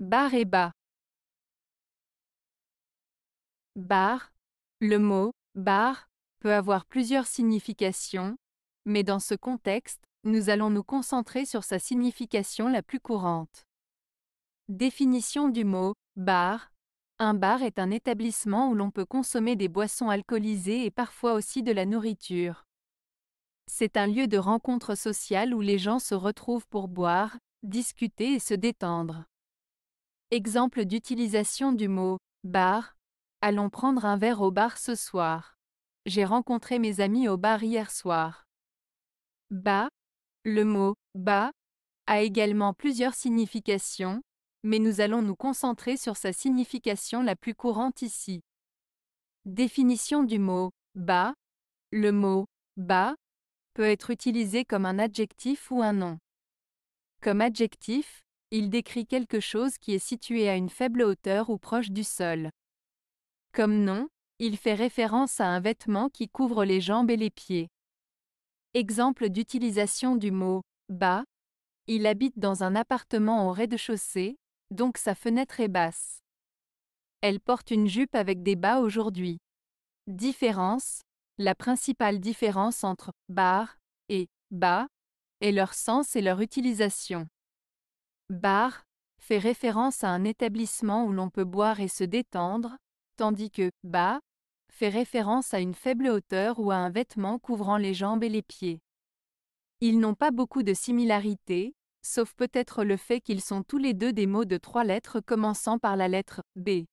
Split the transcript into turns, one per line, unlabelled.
Bar et bas.
Bar. Le mot bar peut avoir plusieurs significations, mais dans ce contexte, nous allons nous concentrer sur sa signification la plus courante. Définition du mot bar. Un bar est un établissement où l'on peut consommer des boissons alcoolisées et parfois aussi de la nourriture. C'est un lieu de rencontre sociale où les gens se retrouvent pour boire, discuter et se détendre. Exemple d'utilisation du mot bar. Allons prendre un verre au bar ce soir. J'ai rencontré mes amis au bar hier soir. Ba. Le mot bas » a également plusieurs significations, mais nous allons nous concentrer sur sa signification la plus courante ici. Définition du mot bas ». Le mot bas » peut être utilisé comme un adjectif ou un nom. Comme adjectif, il décrit quelque chose qui est situé à une faible hauteur ou proche du sol. Comme nom, il fait référence à un vêtement qui couvre les jambes et les pieds. Exemple d'utilisation du mot bas. Il habite dans un appartement au rez-de-chaussée, donc sa fenêtre est basse. Elle porte une jupe avec des bas aujourd'hui. Différence La principale différence entre bar et bas est leur sens et leur utilisation. Bar fait référence à un établissement où l'on peut boire et se détendre, tandis que bas fait référence à une faible hauteur ou à un vêtement couvrant les jambes et les pieds. Ils n'ont pas beaucoup de similarités, sauf peut-être le fait qu'ils sont tous les deux des mots de trois lettres commençant par la lettre B.